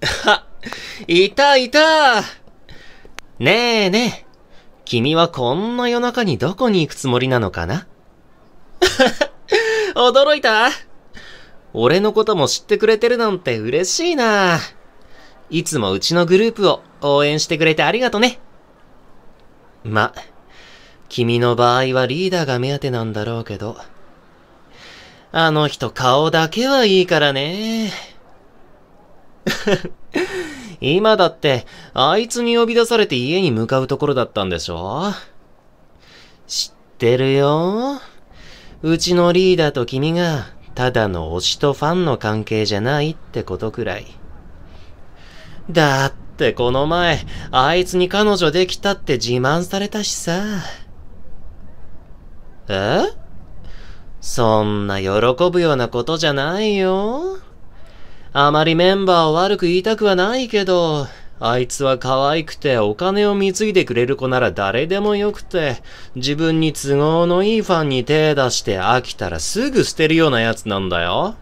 いたいたねえねえ、君はこんな夜中にどこに行くつもりなのかな 驚いた俺のことも知ってくれてるなんて嬉しいな。いつもうちのグループを応援してくれてありがとね。ま、君の場合はリーダーが目当てなんだろうけど、あの人顔だけはいいからね。今だって、あいつに呼び出されて家に向かうところだったんでしょ知ってるよ。うちのリーダーと君が、ただの推しとファンの関係じゃないってことくらい。だってこの前、あいつに彼女できたって自慢されたしさ。えそんな喜ぶようなことじゃないよ。あまりメンバーを悪く言いたくはないけど、あいつは可愛くてお金を貢いでくれる子なら誰でもよくて、自分に都合のいいファンに手出して飽きたらすぐ捨てるようなやつなんだよ。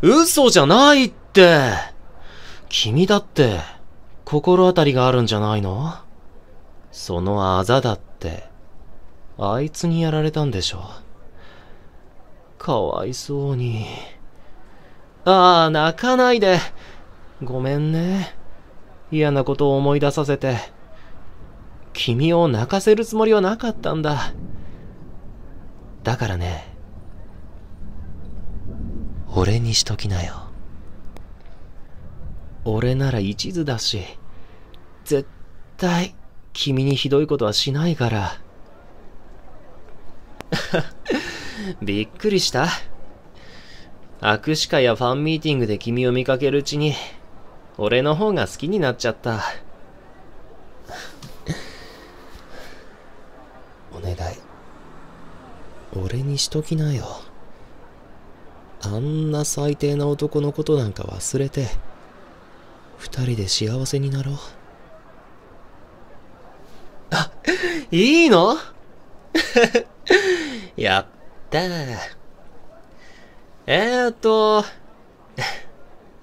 嘘じゃないって。君だって、心当たりがあるんじゃないのそのあざだって、あいつにやられたんでしょ。かわいそうに。ああ、泣かないで。ごめんね。嫌なことを思い出させて。君を泣かせるつもりはなかったんだ。だからね。俺にしときなよ。俺なら一途だし、絶対君にひどいことはしないから。びっくりした握手会やファンミーティングで君を見かけるうちに、俺の方が好きになっちゃった。お願い。俺にしときなよ。あんな最低な男のことなんか忘れて、二人で幸せになろう。あ、いいの やったー。えーっと、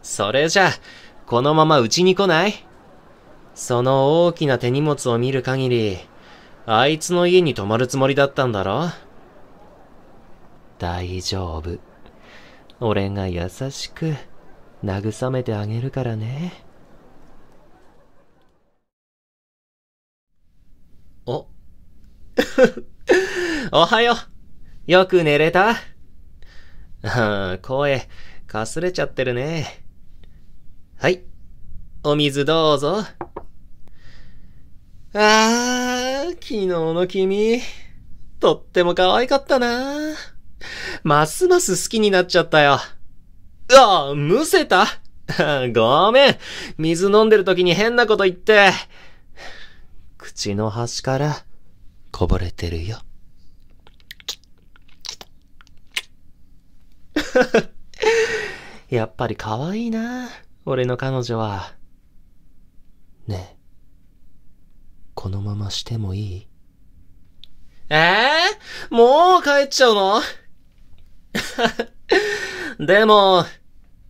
それじゃ、このままうちに来ないその大きな手荷物を見る限り、あいつの家に泊まるつもりだったんだろ大丈夫。俺が優しく慰めてあげるからね。お。おはよう。よく寝れたああ、声、かすれちゃってるね。はい。お水どうぞ。ああ、昨日の君、とっても可愛かったな。ますます好きになっちゃったよ。うわ、むせた ごめん。水飲んでる時に変なこと言って。口の端からこぼれてるよ。やっぱり可愛いな、俺の彼女は。ねえ、このまましてもいいええー、もう帰っちゃうの でも、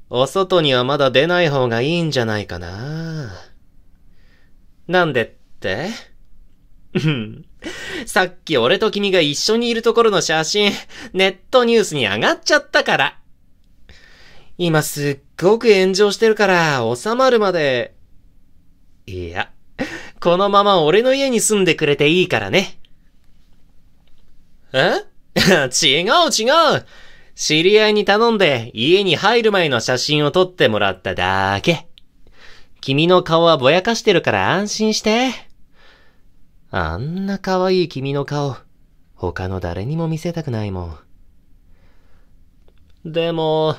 お外にはまだ出ない方がいいんじゃないかな。なんでってうん。さっき俺と君が一緒にいるところの写真、ネットニュースに上がっちゃったから。今すっごく炎上してるから、収まるまで。いや、このまま俺の家に住んでくれていいからね。え 違う違う知り合いに頼んで家に入る前の写真を撮ってもらっただけ。君の顔はぼやかしてるから安心して。あんな可愛い君の顔、他の誰にも見せたくないもん。でも、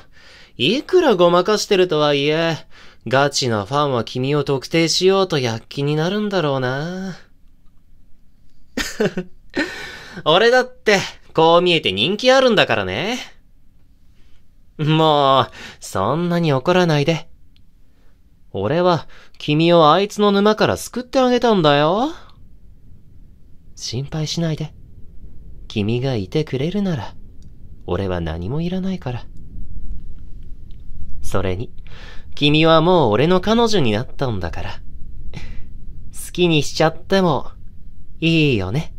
いくらごまかしてるとはいえ、ガチなファンは君を特定しようと躍起になるんだろうな。俺だって、こう見えて人気あるんだからね。もう、そんなに怒らないで。俺は、君をあいつの沼から救ってあげたんだよ。心配しないで。君がいてくれるなら、俺は何もいらないから。それに、君はもう俺の彼女になったんだから。好きにしちゃっても、いいよね。